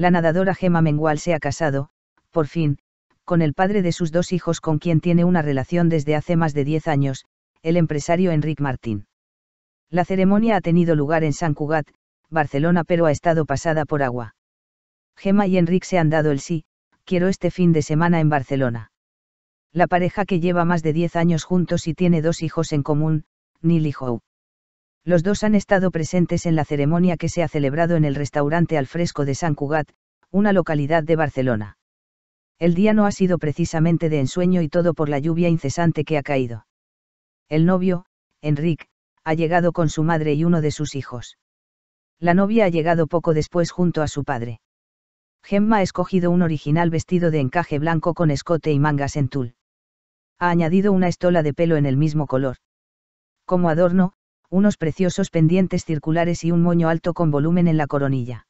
la nadadora Gema Mengual se ha casado, por fin, con el padre de sus dos hijos con quien tiene una relación desde hace más de 10 años, el empresario Enric Martín. La ceremonia ha tenido lugar en San Cugat, Barcelona, pero ha estado pasada por agua. Gema y Enric se han dado el sí, quiero este fin de semana en Barcelona. La pareja que lleva más de 10 años juntos y tiene dos hijos en común, Nili y los dos han estado presentes en la ceremonia que se ha celebrado en el restaurante al fresco de San Cugat, una localidad de Barcelona. El día no ha sido precisamente de ensueño y todo por la lluvia incesante que ha caído. El novio, Enric, ha llegado con su madre y uno de sus hijos. La novia ha llegado poco después junto a su padre. Gemma ha escogido un original vestido de encaje blanco con escote y mangas en tul. Ha añadido una estola de pelo en el mismo color. Como adorno, unos preciosos pendientes circulares y un moño alto con volumen en la coronilla.